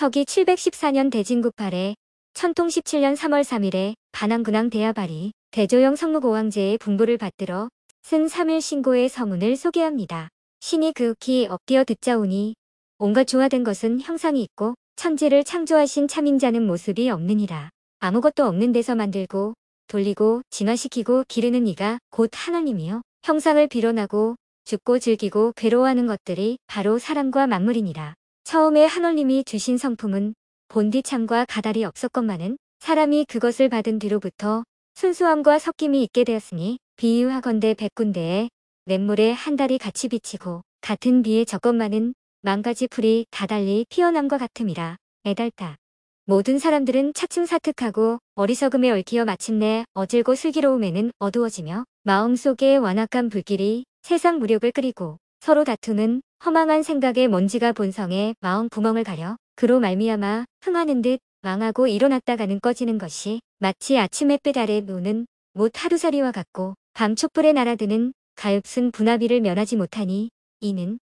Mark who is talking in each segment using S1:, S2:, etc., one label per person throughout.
S1: 서기 714년 대진국 8에 천통 17년 3월 3일에 반항군왕 대야발이 대조영 성무고왕제의 분부를 받들어 쓴 3일 신고의 서문을 소개합니다. 신이 그윽히 엎디어 듣자오니 온갖 조화된 것은 형상이 있고 천지를 창조하신 참인자는 모습이 없느니라. 아무것도 없는 데서 만들고 돌리고 진화시키고 기르는 이가 곧 하나님이요. 형상을 비론하고 죽고 즐기고 괴로워하는 것들이 바로 사람과 만물이니라. 처음에 하올님이 주신 성품은 본디참과 가달이 없었건만은 사람이 그것을 받은 뒤로부터 순수함과 섞임이 있게 되었으니 비유하건대 백군대에 냇물에 한 달이 같이 비치고 같은 비에 적건만은 망가지 풀이 다 달리 피어남과 같음이라 애달다. 모든 사람들은 차츰 사특하고 어리석음에 얽히어 마침내 어질고 슬기로움에는 어두워지며 마음속에 완악한 불길이 세상 무력을 끓이고 서로 다투는 허망한 생각에 먼지가 본성에 마음 구멍을 가려 그로 말미암아 흥하는 듯 망하고 일어났다가는 꺼지는 것이 마치 아침에 빼달에 노는 못 하루살이와 같고 밤 촛불에 날아드는 가엾은 분화비를 면하지 못하니 이는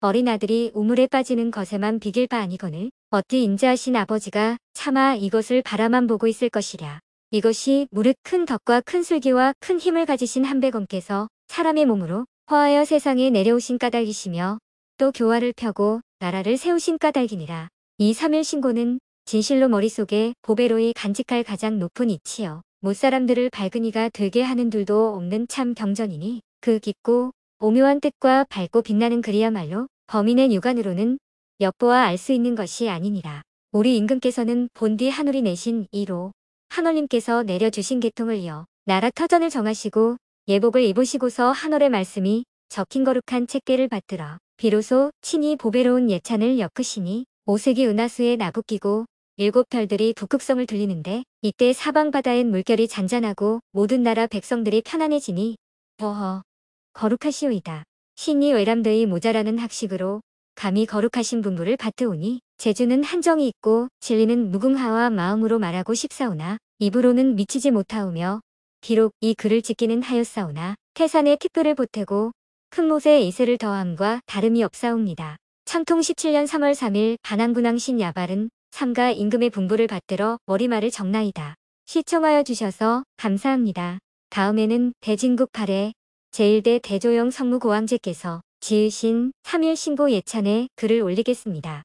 S1: 어린 아들이 우물에 빠지는 것에만 비길 바 아니거늘 어찌 인자하신 아버지가 차마 이것을 바라만 보고 있을 것이랴. 이것이 무릇 큰 덕과 큰슬기와큰 힘을 가지신 한백원께서 사람의 몸으로 허하여 세상에 내려오신 까닭이시며 또 교화를 펴고 나라를 세우신 까닭이니라. 이 3일 신고는 진실로 머릿속에 보배로이 간직할 가장 높은 이치여 못사람들을 밝은 이가 되게 하는 둘도 없는 참 경전이니 그 깊고 오묘한 뜻과 밝고 빛나는 글이야말로 범인의 육안으로는 엿보아 알 수 있는 것이 아니니라. 우리 임금께서는 본디 하우리 내신 이로 하월님께서 내려주신 계통을 이어 나라 터전을 정하시고 예복을 입으시고서 한월의 말씀이 적힌 거룩한 책계를 받들어 비로소 친히 보배로운 예찬을 엮으시니 오색이 은하수에 나부끼고 일곱 별들이 북극성을 들리는데 이때 사방바다엔 물결이 잔잔하고 모든 나라 백성들이 편안해지니 더허 거룩하시오이다. 신이 외람되이 모자라는 학식으로 감히 거룩하신 분부를 받드오니 제주는 한정이 있고 진리는 무궁하와 마음으로 말하고 싶사오나 입으로는 미치지 못하오며 비록 이 글을 짓기는 하였사오나 태산에 티끌을 보태고 큰 못에 이세를 더함과 다름이 없사옵니다. 창통 17년 3월 3일 반항군왕신 야발은 삼가 임금의 분부를 받들어 머리말을 정나이다. 시청하여 주셔서 감사합니다. 다음에는 대진국 8회 제1대 대조영 성무고왕제께서 지으신 3일 신고 예찬에 글을 올리겠습니다.